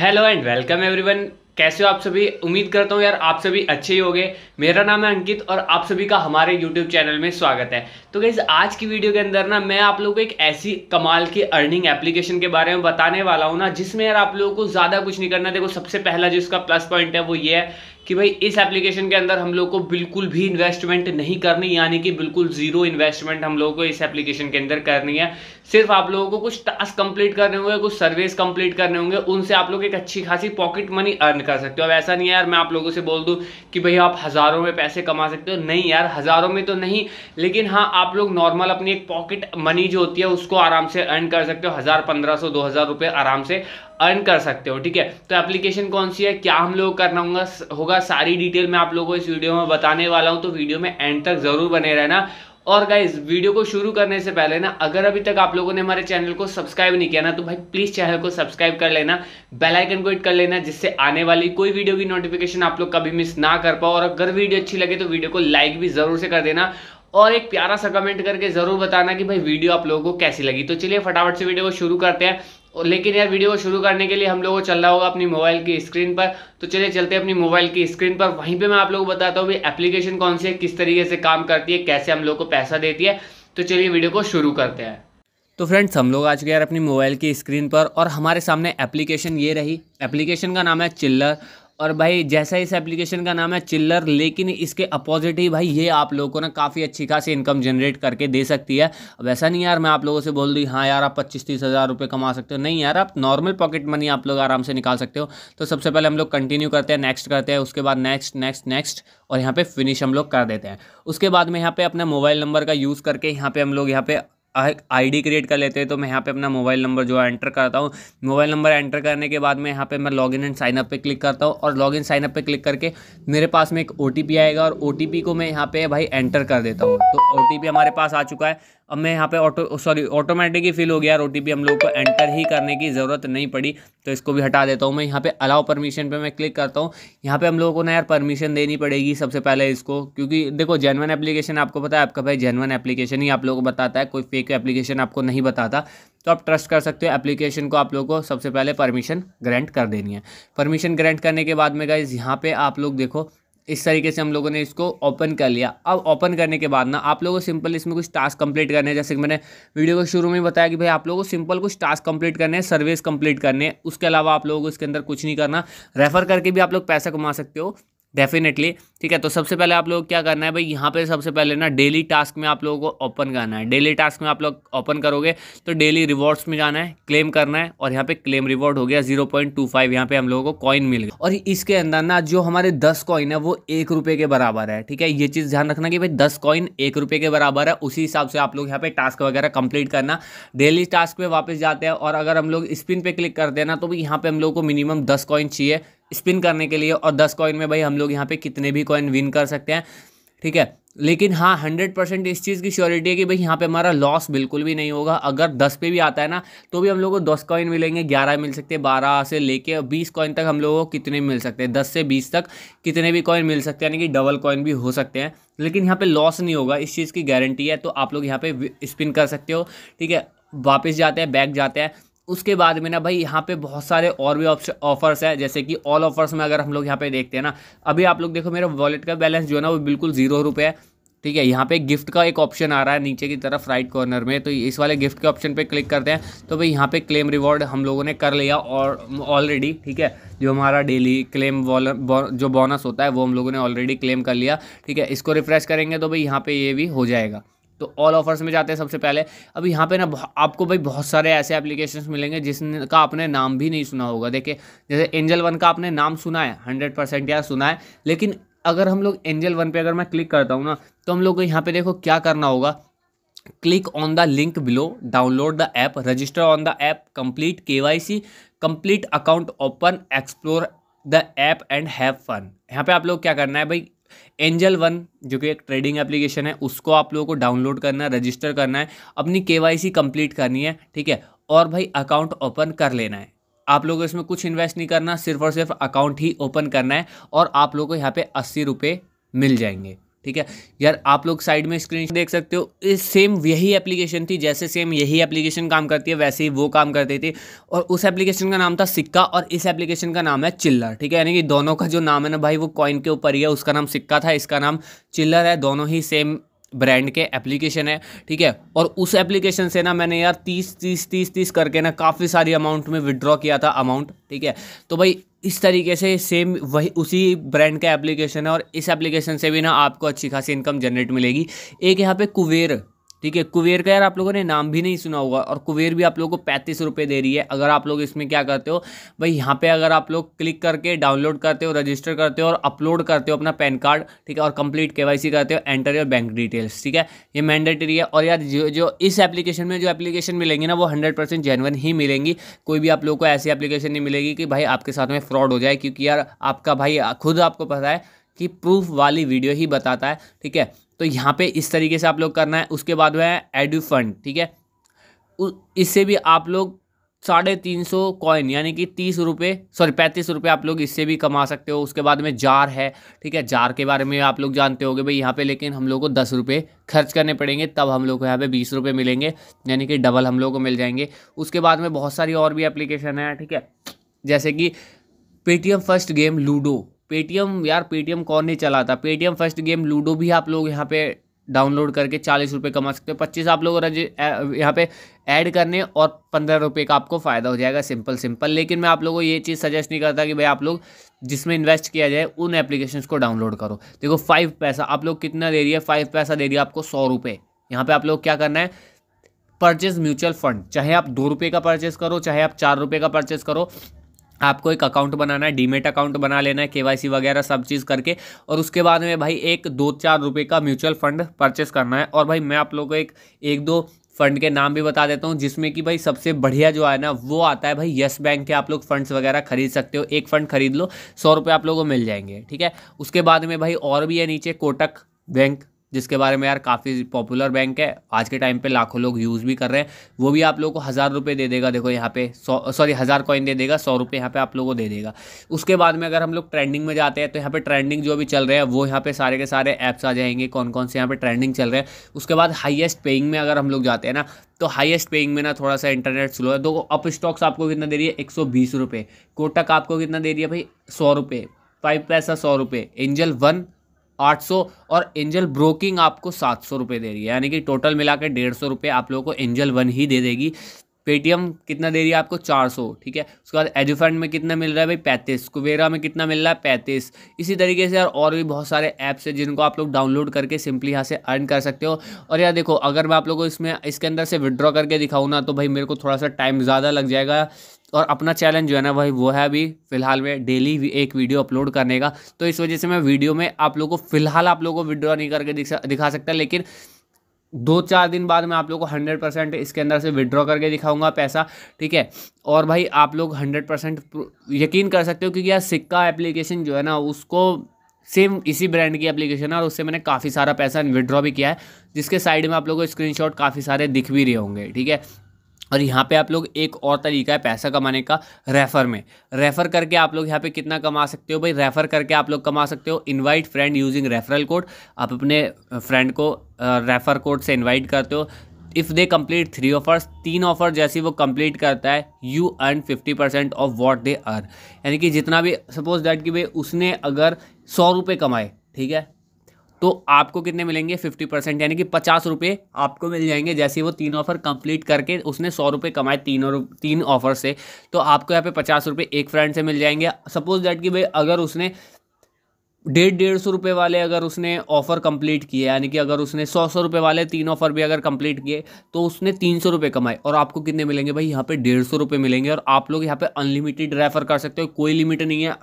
hello and welcome everyone कैसे हो आप सभी उम्मीद करता हूँ यार आप सभी अच्छे ही होंगे मेरा नाम है अंकित और आप सभी का हमारे यूट्यूब चैनल में स्वागत है तो गैस आज की वीडियो के अंदर ना मैं आप लोगों को एक ऐसी कमाल की अर्निंग एप्लीकेशन के बारे में बताने वाला हूँ ना जिसमें यार आप लोगों को ज़्यादा कुछ नहीं करना देखो सबसे पहला जो इसका प्लस पॉइंट है वो ये है कि भाई इस एप्लीकेशन के अंदर हम लोग को बिल्कुल भी इन्वेस्टमेंट नहीं करनी यानी कि बिल्कुल ज़ीरो इन्वेस्टमेंट हम लोग को इस एप्लीकेशन के अंदर करनी है सिर्फ आप लोगों को कुछ टास्क कंप्लीट करने होंगे कुछ सर्वेस कंप्लीट करने होंगे उनसे आप लोग एक अच्छी खासी पॉकेट मनी अर्न कर सकते हो अब ऐसा नहीं है यार मैं आप लोगों से बोल दूँ कि भाई आप हज़ारों में पैसे कमा सकते हो नहीं यार हज़ारों में तो नहीं लेकिन हाँ आप लोग नॉर्मल अपनी एक पॉकेट मनी जो होती है उसको आराम से अर्न कर सकते हो हज़ार पंद्रह सौ दो हज़ार रुपये आराम से अर्न कर सकते हो ठीक है तो एप्लीकेशन कौन सी है क्या हम लोग करना होगा होगा सारी डिटेल मैं आप लोगों को इस वीडियो में बताने वाला हूँ तो वीडियो में एंड तक ज़रूर बने रहना और गाइज वीडियो को शुरू करने से पहले ना अगर अभी तक आप लोगों ने हमारे चैनल को सब्सक्राइब नहीं किया ना तो भाई प्लीज़ चैनल को सब्सक्राइब कर लेना बेल आइकन को हिट कर लेना जिससे आने वाली कोई वीडियो की नोटिफिकेशन आप लोग कभी मिस ना कर पाओ और अगर वीडियो अच्छी लगे तो वीडियो को लाइक भी ज़रूर से कर देना और एक प्यारा सा कमेंट करके ज़रूर बताना कि भाई वीडियो आप लोगों को कैसी लगी तो चलिए फटाफट से वीडियो को शुरू करते हैं लेकिन यार वीडियो को शुरू करने के लिए हम लोग को चलना होगा अपनी मोबाइल की स्क्रीन पर तो चलिए चलते हैं अपनी मोबाइल की स्क्रीन पर वहीं पे मैं आप लोगों को बताता हूँ भी एप्लीकेशन कौन सी है किस तरीके से काम करती है कैसे हम लोग को पैसा देती है तो चलिए वीडियो को शुरू करते हैं तो फ्रेंड्स हम लोग आज के यार अपनी मोबाइल की स्क्रीन पर और हमारे सामने एप्लीकेशन ये रही एप्लीकेशन का नाम है चिल्लर और भाई जैसा इस एप्लीकेशन का नाम है चिल्लर लेकिन इसके अपोजिट ही भाई ये आप लोगों को ना काफ़ी अच्छी खासी इनकम जनरेट करके दे सकती है अब ऐसा नहीं यार मैं आप लोगों से बोल दूँ हाँ यार आप पच्चीस तीस हज़ार रुपये कमा सकते हो नहीं यार आप नॉर्मल पॉकेट मनी आप लोग आराम से निकाल सकते हो तो सबसे पहले हम लोग कंटिन्यू करते हैं नेक्स्ट करते हैं उसके बाद नेक्स्ट नेक्स्ट नेक्स्ट और यहाँ पर फिनिश हम लोग कर देते हैं उसके बाद में यहाँ पर अपना मोबाइल नंबर का यूज़ करके यहाँ पर हम लोग यहाँ पर आईडी क्रिएट कर लेते हैं तो मैं यहाँ पे अपना मोबाइल नंबर जो है एंटर करता हूँ मोबाइल नंबर एंटर करने के बाद मैं यहाँ पे मैं लॉगिन एंड साइनअप पे क्लिक करता हूँ और लॉगिन साइनअप अप पे क्लिक करके मेरे पास में एक ओ आएगा और ओ को मैं यहाँ पे भाई एंटर कर देता हूँ तो ओ हमारे पास आ चुका है अब मैं यहाँ पे ऑटो सॉरी ऑटोमेटिक ही फिल हो गया और ओ हम लोग को एंटर ही करने की ज़रूरत नहीं पड़ी तो इसको भी हटा देता हूँ मैं यहाँ पे अलाउ परमिशन पे मैं क्लिक करता हूँ यहाँ पे हम लोगों को ना यार परमिशन देनी पड़ेगी सबसे पहले इसको क्योंकि देखो जेनवन एप्लीकेशन आपको पता है आपका भाई जेनवन एप्लीकेशन ही आप लोगों को बताता है कोई फेक एप्लीकेशन आपको नहीं बताता तो आप ट्रस्ट कर सकते हो एप्लीकेशन को आप लोगों को सबसे पहले परमिशन ग्रांट कर देनी है परमिशन ग्रांट करने के बाद में गाइज यहाँ पर आप लोग देखो इस तरीके से हम लोगों ने इसको ओपन कर लिया अब ओपन करने के बाद ना आप लोगों को सिंपल इसमें कुछ टास्क कंप्लीट करने हैं जैसे कि मैंने वीडियो को शुरू में बताया कि भाई आप लोगों को सिंपल कुछ टास्क कंप्लीट करने हैं सर्विस कंप्लीट करने हैं उसके अलावा आप लोगों को इसके अंदर कुछ नहीं करना रेफ़र करके भी आप लोग पैसा कमा सकते हो डेफिनेटली ठीक है तो सबसे पहले आप लोग क्या करना है भाई यहाँ पे सबसे पहले ना डेली टास्क में आप लोगों को ओपन करना है डेली टास्क में आप लोग ओपन करोगे तो डेली रिवॉर्ड्स में जाना है क्लेम करना है और यहाँ पे क्लेम रिवॉर्ड हो गया जीरो पॉइंट टू फाइव यहाँ पे हम लोगों को कॉइन मिल गया और इसके अंदर ना जो हमारे दस कॉइन है वो एक रुपये के बराबर है ठीक है ये चीज़ ध्यान रखना कि भाई दस कॉइन एक रुपये के बराबर है उसी हिसाब से आप लोग यहाँ पे टास्क वगैरह कंप्लीट करना डेली टास्क पे वापस जाते हैं और अगर हम लोग स्पिन पे क्लिक करते हैं ना तो भाई यहाँ पे हम लोग को मिनिमम दस कॉइन चाहिए स्पिन करने के लिए और दस कॉइन में भाई हम लोग यहाँ पे कितने भी कॉइन विन कर सकते हैं ठीक है लेकिन हाँ हंड्रेड परसेंट इस चीज़ की श्योरिटी है कि भाई यहाँ पे हमारा लॉस बिल्कुल भी नहीं होगा अगर दस पे भी आता है ना तो भी हम लोग को दस कॉइन मिलेंगे ग्यारह मिल सकते हैं बारह से लेके बीस कॉइन तक हम लोगों को कितने मिल सकते हैं दस से बीस तक कितने भी कॉइन मिल सकते हैं यानी कि डबल कॉइन भी हो सकते हैं लेकिन यहाँ पर लॉस नहीं होगा इस चीज़ की गारंटी है तो आप लोग यहाँ पर स्पिन कर सकते हो ठीक है वापस जाते हैं बैक जाते हैं उसके बाद में ना भाई यहाँ पे बहुत सारे और भी ऑप्शन ऑफर्स है जैसे कि ऑल ऑफर्स में अगर हम लोग यहाँ पे देखते हैं ना अभी आप लोग देखो मेरा वॉलेट का बैलेंस जो है ना वो बिल्कुल जीरो रुपये है ठीक है यहाँ पे गिफ्ट का एक ऑप्शन आ रहा है नीचे की तरफ राइट कॉर्नर में तो इस वाले गिफ्ट के ऑप्शन पे क्लिक करते हैं तो भाई यहाँ पे क्लेम रिवॉर्ड हम लोगों ने कर लिया और ऑलरेडी ठीक है जो हमारा डेली क्लेम जो बोनस होता है वो हम लोगों ने ऑलरेडी क्लेम कर लिया ठीक है इसको रिफ्रेश करेंगे तो भाई यहाँ पर ये भी हो जाएगा तो ऑल ऑफर्स में जाते हैं सबसे पहले अब यहाँ पे ना आपको भाई बहुत सारे ऐसे एप्लीकेशंस मिलेंगे जिसका आपने नाम भी नहीं सुना होगा देखिए जैसे एंजल वन का आपने नाम सुना है हंड्रेड परसेंट या सुना है लेकिन अगर हम लोग एंजल वन पे अगर मैं क्लिक करता हूँ ना तो हम लोग को यहाँ पे देखो क्या करना होगा click on the link below download the app register on the app complete K Y C complete account open explore the app and have fun यहाँ पे आप लोग क्या करना है भाई एंजल वन जो कि एक ट्रेडिंग एप्लीकेशन है उसको आप लोगों को डाउनलोड करना है रजिस्टर करना है अपनी के कंप्लीट करनी है ठीक है और भाई अकाउंट ओपन कर लेना है आप लोगों को इसमें कुछ इन्वेस्ट नहीं करना सिर्फ और सिर्फ अकाउंट ही ओपन करना है और आप लोगों को यहाँ पे अस्सी रुपये मिल जाएंगे ठीक है यार आप लोग साइड में स्क्रीन देख सकते हो इस सेम यही एप्लीकेशन थी जैसे सेम यही एप्लीकेशन काम करती है वैसे ही वो काम करती थी और उस एप्लीकेशन का नाम था सिक्का और इस एप्लीकेशन का नाम है चिल्लर ठीक है यानी कि दोनों का जो नाम है ना भाई वो कॉइन के ऊपर ही है उसका नाम सिक्का था इसका नाम चिल्लर है दोनों ही सेम ब्रांड के एप्लीकेशन है ठीक है और उस एप्लीकेशन से ना मैंने यार तीस तीस तीस तीस करके ना काफ़ी सारी अमाउंट में विड्रॉ किया था अमाउंट ठीक है तो भाई इस तरीके से सेम वही उसी ब्रांड का एप्लीकेशन है और इस एप्लीकेशन से भी ना आपको अच्छी खासी इनकम जनरेट मिलेगी एक यहाँ पे कुबेर ठीक है कुबेर का यार आप लोगों ने नाम भी नहीं सुना होगा और कुबेर भी आप लोगों को पैंतीस रुपये दे रही है अगर आप लोग इसमें क्या करते हो भाई यहाँ पे अगर आप लोग क्लिक करके डाउनलोड करते हो रजिस्टर करते हो और अपलोड करते हो अपना पैन कार्ड ठीक है और कंप्लीट के करते हो एंटर योर बैंक डिटेल्स ठीक है ये मैंडेटरी है और यार जो जो इस एप्लीकेशन में जो एप्लीकेशन मिलेंगी ना वो हंड्रेड परसेंट जेनवन ही मिलेंगी कोई भी आप लोग को ऐसी एप्लीकेशन नहीं मिलेगी कि भाई आपके साथ में फ्रॉड हो जाए क्योंकि यार आपका भाई खुद आपको पता है कि प्रूफ वाली वीडियो ही बताता है ठीक है तो यहाँ पे इस तरीके से आप लोग करना है उसके बाद वह है एडू फंड ठीक है इससे भी आप लोग साढ़े तीन सौ कॉइन यानी कि तीस रुपये सॉरी पैंतीस रुपये आप लोग इससे भी कमा सकते हो उसके बाद में जार है ठीक है जार के बारे में आप लोग जानते होंगे भाई यहाँ पे लेकिन हम लोग को दस रुपये खर्च करने पड़ेंगे तब हम लोग को यहाँ पे बीस रुपये मिलेंगे यानी कि डबल हम लोग को मिल जाएंगे उसके बाद में बहुत सारी और भी एप्लीकेशन है ठीक है जैसे कि Paytm first game Ludo Paytm यार पेटीएम कौन नहीं चलाता पेटीएम फर्स्ट गेम लूडो भी आप लोग यहाँ पे डाउनलोड करके चालीस रुपये कमा सकते हो पच्चीस आप लोग यहाँ पे ऐड करने और पंद्रह रुपये का आपको फ़ायदा हो जाएगा सिंपल सिंपल लेकिन मैं आप लोगों को ये चीज़ सजेस्ट नहीं करता कि भाई आप लोग जिसमें इन्वेस्ट किया जाए उन एप्लीकेशन को डाउनलोड करो देखो फाइव पैसा आप लोग कितना दे रही है फाइव पैसा दे रही है आपको सौ रुपये यहाँ पर आप लोग क्या करना है परचेज म्यूचुअल फंड चाहे आप दो रुपये का परचेज करो चाहे आप चार रुपये का परचेज करो आपको एक अकाउंट बनाना है डीमेट अकाउंट बना लेना है केवाईसी वगैरह सब चीज़ करके और उसके बाद में भाई एक दो चार रुपये का म्यूचुअल फंड परचेस करना है और भाई मैं आप लोगों को एक एक दो फंड के नाम भी बता देता हूँ जिसमें कि भाई सबसे बढ़िया जो है ना वो आता है भाई यस बैंक के आप लोग फंड्स वगैरह खरीद सकते हो एक फ़ंड खरीद लो सौ रुपये आप लोगों को मिल जाएंगे ठीक है उसके बाद में भाई और भी है नीचे कोटक बैंक जिसके बारे में यार काफ़ी पॉपुलर बैंक है आज के टाइम पे लाखों लोग यूज़ भी कर रहे हैं वो भी आप लोगों को हज़ार रुपये दे देगा देखो यहाँ पे सौ सॉरी हज़ार कॉइन दे देगा सौ रुपये यहाँ पे आप लोगों को दे देगा उसके बाद में अगर हम लोग ट्रेंडिंग में जाते हैं तो यहाँ पे ट्रेंडिंग जो भी चल रहे हैं वो यहाँ पे सारे के सारे ऐप्स आ जाएंगे कौन कौन से यहाँ पर ट्रेंडिंग चल रहे हैं उसके बाद हाइएस्ट पेइंग में अगर हम लोग जाते हैं ना तो हाइएस्ट पेइंग में ना थोड़ा सा इंटरनेट स्लो है तो अप स्टॉक्स आपको कितना दे रही है एक सौ बीस रुपये कोटक आपको कितना दे रही है भाई सौ रुपये फाइव पैसा सौ रुपये एंजल वन 800 और एंजल ब्रोकिंग आपको सात सौ रुपये दे रही है यानी कि टोटल मिला के डेढ़ सौ रुपये आप लोगों को एंजल वन ही दे देगी पेटीएम कितना दे रही है आपको चार सौ ठीक है उसके बाद एजुफंड में कितना मिल रहा है भाई पैंतीस कुबेरा में कितना मिल रहा है पैंतीस इसी तरीके से यार और भी बहुत सारे ऐप्स हैं जिनको आप लोग डाउनलोड करके सिंपली यहाँ से अर्न कर सकते हो और यार देखो अगर मैं आप लोगों को इसमें इसके अंदर से विड्रॉ करके दिखाऊँ ना तो भाई मेरे को थोड़ा सा टाइम ज़्यादा लग जाएगा और अपना चैलेंज जो है ना भाई वो है अभी फिलहाल में डेली एक वीडियो अपलोड करने का तो इस वजह से मैं वीडियो में आप लोग को फिलहाल आप लोगों को विड्रॉ नहीं करके दिखा सकता लेकिन दो चार दिन बाद मैं आप लोग को हंड्रेड परसेंट इसके अंदर से विड्रॉ करके दिखाऊंगा पैसा ठीक है और भाई आप लोग हंड्रेड परसेंट यकीन कर सकते हो क्योंकि यार सिक्का एप्लीकेशन जो है ना उसको सेम इसी ब्रांड की एप्लीकेशन है और उससे मैंने काफ़ी सारा पैसा विड्रॉ भी किया है जिसके साइड में आप लोगों को स्क्रीनशॉट काफ़ी सारे दिख भी रहे होंगे ठीक है और यहाँ पे आप लोग एक और तरीका है पैसा कमाने का रेफ़र में रेफ़र करके आप लोग यहाँ पे कितना कमा सकते हो भाई रेफ़र करके आप लोग कमा सकते हो invite friend using referral code आप अपने फ्रेंड को रेफ़र कोड से इनवाइट करते हो if they complete three offers तीन ऑफर जैसी वो कंप्लीट करता है you earn fifty percent of what they earn यानी कि जितना भी सपोज दैट कि भाई उसने अगर सौ रुपये कमाए ठीक है तो आपको कितने मिलेंगे फिफ्टी परसेंट यानी कि पचास रुपये आपको मिल जाएंगे जैसे वो तीन ऑफर कंप्लीट करके उसने सौ रुपये कमाए और तीन ऑफर से तो आपको यहाँ पे पचास रुपये एक फ्रेंड से मिल जाएंगे सपोज दैट कि भाई अगर उसने डेढ़ डेढ़ सौ रुपये वाले अगर उसने ऑफ़र कंप्लीट किए यानी कि अगर उसने सौ सौ रुपये वाले तीन ऑफ़र भी अगर कंप्लीट किए तो उसने तीन सौ रुपये कमाए और आपको कितने मिलेंगे भाई यहाँ पे डेढ़ सौ रुपये मिलेंगे और आप लोग यहाँ पे अनलिमिटेड रेफ़र कर सकते हो कोई लिमिट नहीं है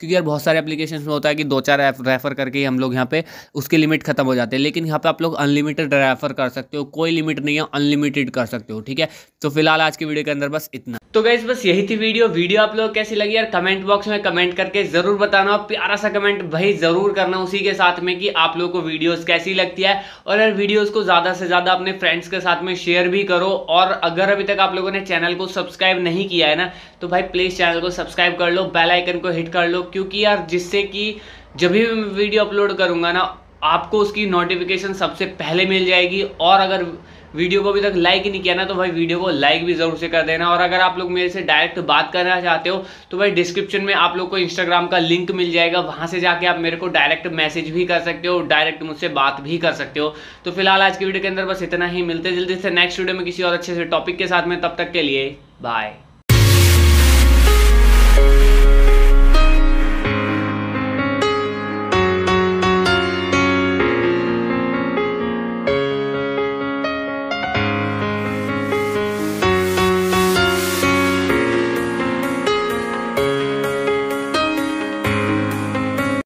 क्योंकि यार बहुत सारे एप्लीकेशन में होता है कि दो चार रेफ़र करके ही हम लोग यहाँ पे उसकी लिमिट खत्म हो जाती है लेकिन यहाँ पे आप लोग अनलिमिटेड रेफ़र कर सकते हो कोई लिमिट नहीं है अनलिमिटेड कर सकते हो ठीक है तो फिलहाल आज की वीडियो के अंदर बस इतना तो गैस बस यही थी वीडियो वीडियो आप लोग कैसी लगी यार कमेंट बॉक्स में कमेंट करके ज़रूर बताना प्यारा सा कमेंट भाई ज़रूर करना उसी के साथ में कि आप लोगों को वीडियोस कैसी लगती है और यार वीडियोस को ज़्यादा से ज़्यादा अपने फ्रेंड्स के साथ में शेयर भी करो और अगर अभी तक आप लोगों ने चैनल को सब्सक्राइब नहीं किया है ना तो भाई प्लीज़ चैनल को सब्सक्राइब कर लो बेलाइकन को हिट कर लो क्योंकि यार जिससे कि जब भी मैं वीडियो अपलोड करूँगा ना आपको उसकी नोटिफिकेशन सबसे पहले मिल जाएगी और अगर वीडियो को अभी तक लाइक नहीं किया ना तो भाई वीडियो को लाइक भी ज़रूर से कर देना और अगर आप लोग मेरे से डायरेक्ट बात करना चाहते हो तो भाई डिस्क्रिप्शन में आप लोग को इंस्टाग्राम का लिंक मिल जाएगा वहाँ से जाके आप मेरे को डायरेक्ट मैसेज भी कर सकते हो डायरेक्ट मुझसे बात भी कर सकते हो तो फिलहाल आज की वीडियो के अंदर बस इतना ही मिलते जल्दी से नेक्स्ट वीडियो में किसी और अच्छे से टॉपिक के साथ में तब तक के लिए बाय